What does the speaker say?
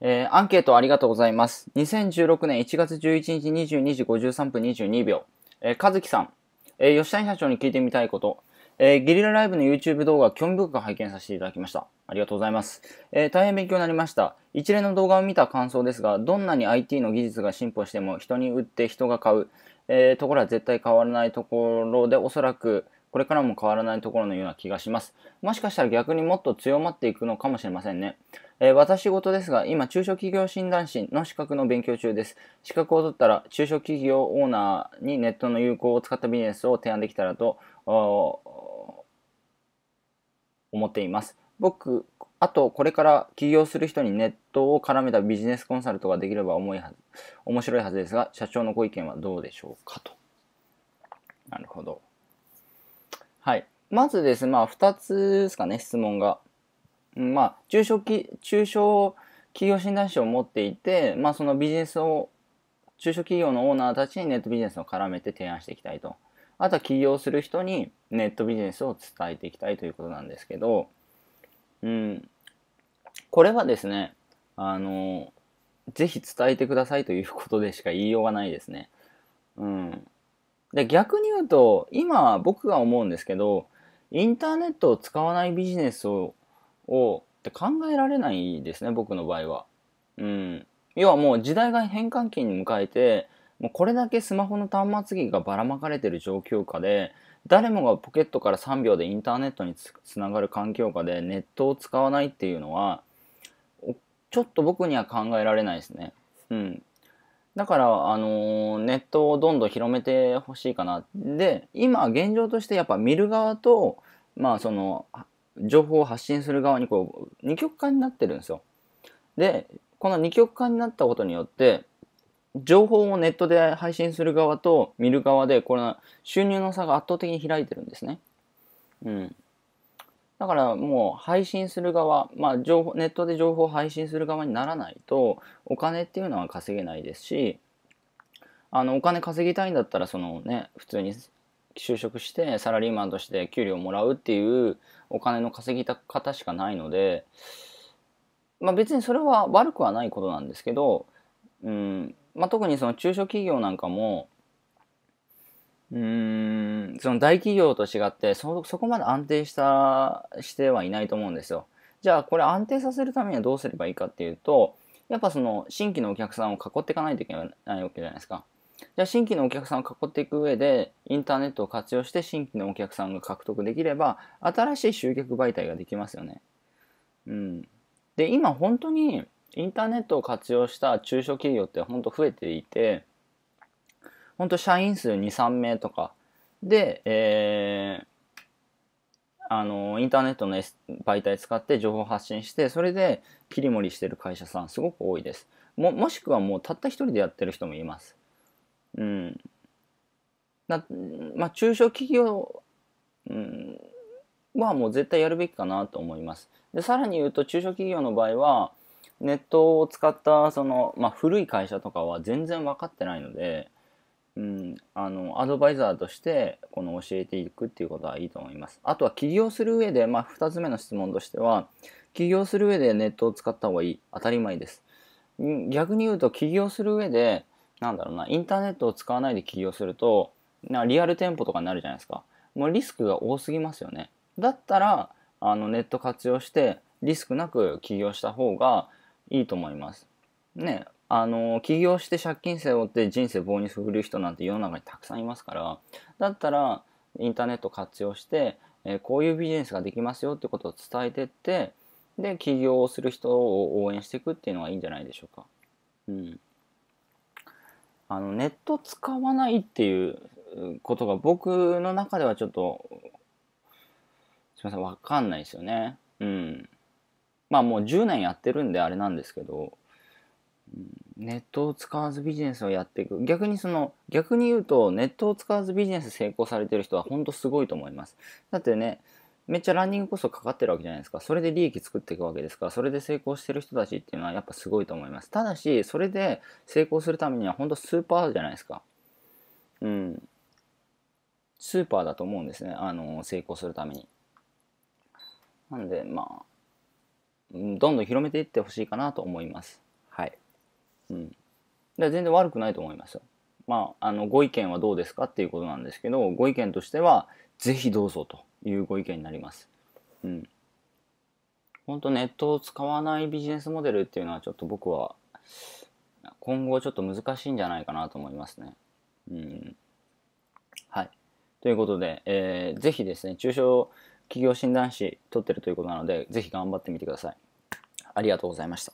えー、アンケートありがとうございます。2016年1月11日22時53分22秒。えー、ずきさん、えー、吉谷社長に聞いてみたいこと。えー、ゲリラライブの YouTube 動画、興味深く拝見させていただきました。ありがとうございます。えー、大変勉強になりました。一連の動画を見た感想ですが、どんなに IT の技術が進歩しても人に売って人が買う、えー、ところは絶対変わらないところで、おそらく、これからも変わらないところのような気がします。もしかしたら逆にもっと強まっていくのかもしれませんね。えー、私事ですが、今、中小企業診断士の資格の勉強中です。資格を取ったら、中小企業オーナーにネットの有効を使ったビジネスを提案できたらと思っています。僕、あと、これから起業する人にネットを絡めたビジネスコンサルトができれば思いは面白いはずですが、社長のご意見はどうでしょうかと。まずですね、まあ、二つですかね、質問が。まあ、中小企中小企業診断士を持っていて、まあ、そのビジネスを、中小企業のオーナーたちにネットビジネスを絡めて提案していきたいと。あとは起業する人にネットビジネスを伝えていきたいということなんですけど、うん、これはですね、あの、ぜひ伝えてくださいということでしか言いようがないですね。うん。で、逆に言うと、今僕が思うんですけど、インターネットを使わないビジネスををって考えられないですね僕の場合は。うん、要はもう時代が変換期に迎えてもうこれだけスマホの端末機がばらまかれてる状況下で誰もがポケットから3秒でインターネットにつながる環境下でネットを使わないっていうのはちょっと僕には考えられないですね。うん、だから、あのー、ネットをどんどん広めてほしいかな。で、今、現状としてやっぱ見る側と、まあ、その、情報を発信する側にこう、二極化になってるんですよ。で、この二極化になったことによって、情報をネットで配信する側と見る側で、これ、収入の差が圧倒的に開いてるんですね。うん。だからもう配信する側、まあ、情報ネットで情報を配信する側にならないとお金っていうのは稼げないですしあのお金稼ぎたいんだったらそのね普通に就職してサラリーマンとして給料をもらうっていうお金の稼ぎ方しかないので、まあ、別にそれは悪くはないことなんですけど、うんまあ、特にその中小企業なんかもうんその大企業と違ってそ、そこまで安定した、してはいないと思うんですよ。じゃあ、これ安定させるためにはどうすればいいかっていうと、やっぱその新規のお客さんを囲っていかないといけないわけじゃないですか。じゃあ新規のお客さんを囲っていく上でインターネットを活用して新規のお客さんが獲得できれば新しい集客媒体ができますよね。うん、で今本当にインターネットを活用した中小企業って本当増えていて本当社員数23名とかで、えー、あの、インターネットの媒体使って情報発信して、それで切り盛りしてる会社さんすごく多いです。も、もしくはもうたった一人でやってる人もいます。うん。まあ、中小企業、うん、はもう絶対やるべきかなと思います。で、さらに言うと中小企業の場合は、ネットを使った、その、まあ、古い会社とかは全然分かってないので、うん、あのアドバイザーとしてこの教えていくっていうことはいいと思います。あとは起業する上で、まあ、2つ目の質問としては起業する上でネットを使った方がいい当たり前です。逆に言うと起業する上でなんだろうなインターネットを使わないで起業するとなリアル店舗とかになるじゃないですか。もうリスクが多すぎますよね。だったらあのネット活用してリスクなく起業した方がいいと思います。ねあの、起業して借金背負って人生棒に振る人なんて世の中にたくさんいますから、だったら、インターネット活用して、えー、こういうビジネスができますよってことを伝えてって、で、起業をする人を応援していくっていうのがいいんじゃないでしょうか。うん。あの、ネット使わないっていうことが僕の中ではちょっと、すみません、わかんないですよね。うん。まあもう10年やってるんであれなんですけど、ネットを使わずビジネスをやっていく逆にその逆に言うとネットを使わずビジネス成功されてる人はほんとすごいと思いますだってねめっちゃランニングコストかかってるわけじゃないですかそれで利益作っていくわけですからそれで成功してる人たちっていうのはやっぱすごいと思いますただしそれで成功するためにはほんとスーパーじゃないですかうんスーパーだと思うんですねあの成功するためになんでまあどんどん広めていってほしいかなと思いますはいうん、全然悪くないと思いますよ。まあ、あのご意見はどうですかっていうことなんですけどご意見としては是非どうぞというご意見になります。うん、本当ネットを使わないビジネスモデルっていうのはちょっと僕は今後ちょっと難しいんじゃないかなと思いますね。うん、はいということで、えー、ぜひですね中小企業診断士取ってるということなので是非頑張ってみてください。ありがとうございました。